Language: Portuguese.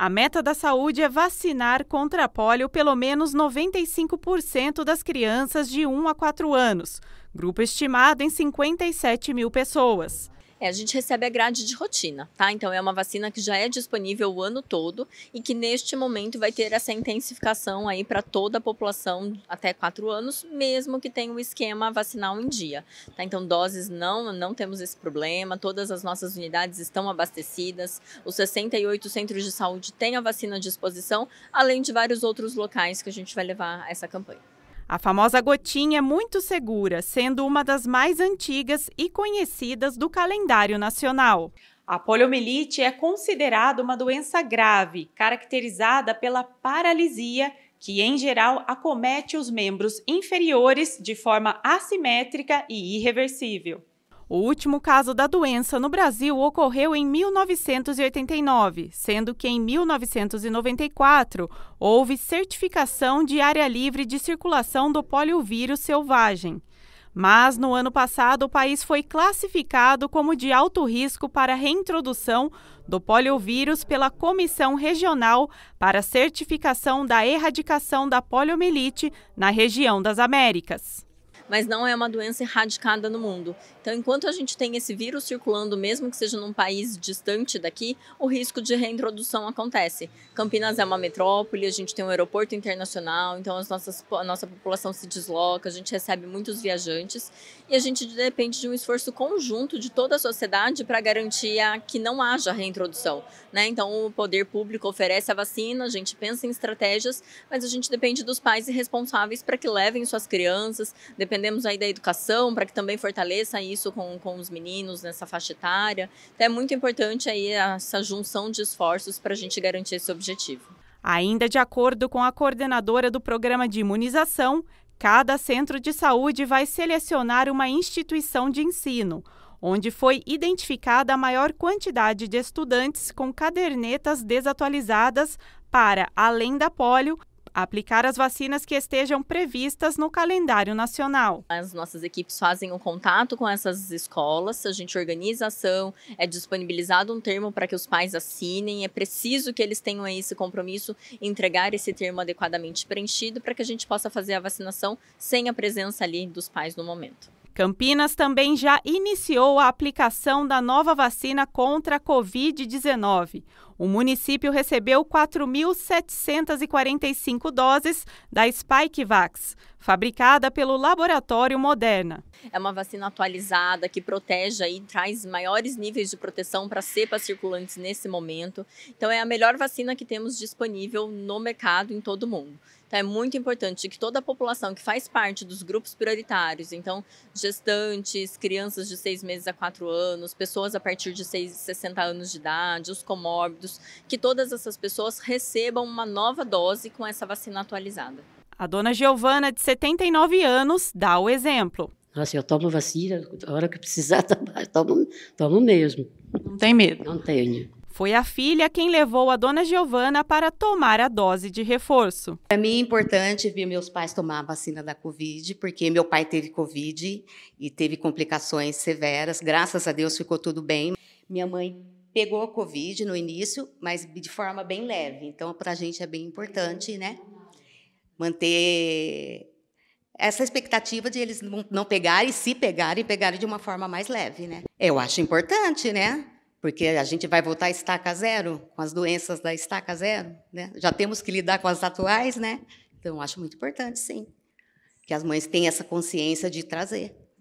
A meta da saúde é vacinar contra a polio pelo menos 95% das crianças de 1 a 4 anos, grupo estimado em 57 mil pessoas. É, a gente recebe a grade de rotina, tá? Então é uma vacina que já é disponível o ano todo e que neste momento vai ter essa intensificação aí para toda a população até quatro anos, mesmo que tenha o um esquema vacinal em dia. Tá? Então doses não, não temos esse problema, todas as nossas unidades estão abastecidas, os 68 centros de saúde têm a vacina à disposição, além de vários outros locais que a gente vai levar essa campanha. A famosa gotinha é muito segura, sendo uma das mais antigas e conhecidas do calendário nacional. A poliomielite é considerada uma doença grave, caracterizada pela paralisia que em geral acomete os membros inferiores de forma assimétrica e irreversível. O último caso da doença no Brasil ocorreu em 1989, sendo que em 1994 houve certificação de área livre de circulação do poliovírus selvagem. Mas no ano passado, o país foi classificado como de alto risco para reintrodução do poliovírus pela Comissão Regional para Certificação da Erradicação da Poliomielite na região das Américas. Mas não é uma doença erradicada no mundo. Então, enquanto a gente tem esse vírus circulando, mesmo que seja num país distante daqui, o risco de reintrodução acontece. Campinas é uma metrópole, a gente tem um aeroporto internacional, então as nossas, a nossa população se desloca, a gente recebe muitos viajantes e a gente depende de um esforço conjunto de toda a sociedade para garantir a, que não haja reintrodução. Né? Então, o poder público oferece a vacina, a gente pensa em estratégias, mas a gente depende dos pais e responsáveis para que levem suas crianças, dependemos aí da educação, para que também fortaleça isso isso com, com os meninos nessa faixa etária. Então é muito importante aí essa junção de esforços para a gente garantir esse objetivo. Ainda de acordo com a coordenadora do programa de imunização, cada centro de saúde vai selecionar uma instituição de ensino, onde foi identificada a maior quantidade de estudantes com cadernetas desatualizadas para, além da polio, aplicar as vacinas que estejam previstas no calendário nacional. As nossas equipes fazem um contato com essas escolas, a gente organiza a ação, é disponibilizado um termo para que os pais assinem, é preciso que eles tenham esse compromisso, entregar esse termo adequadamente preenchido para que a gente possa fazer a vacinação sem a presença ali dos pais no momento. Campinas também já iniciou a aplicação da nova vacina contra a Covid-19. O município recebeu 4.745 doses da Spikevax, fabricada pelo laboratório Moderna. É uma vacina atualizada que protege e traz maiores níveis de proteção para cepas circulantes nesse momento. Então é a melhor vacina que temos disponível no mercado em todo o mundo. Então, é muito importante que toda a população que faz parte dos grupos prioritários, então, gestantes, crianças de seis meses a quatro anos, pessoas a partir de 6, 60 anos de idade, os comórbidos, que todas essas pessoas recebam uma nova dose com essa vacina atualizada. A dona Giovana, de 79 anos, dá o exemplo. Nossa, eu tomo vacina, a hora que precisar tomo, tomo mesmo. Não tem medo? Não tenho. Foi a filha quem levou a dona Giovana para tomar a dose de reforço. Para mim é importante ver meus pais tomar a vacina da Covid, porque meu pai teve Covid e teve complicações severas. Graças a Deus ficou tudo bem. Minha mãe pegou a Covid no início, mas de forma bem leve. Então, para a gente é bem importante, né? Manter essa expectativa de eles não pegarem, se pegarem, pegarem de uma forma mais leve, né? Eu acho importante, né? porque a gente vai voltar à estaca zero, com as doenças da estaca zero, né? Já temos que lidar com as atuais, né? Então, acho muito importante, sim, que as mães tenham essa consciência de trazer.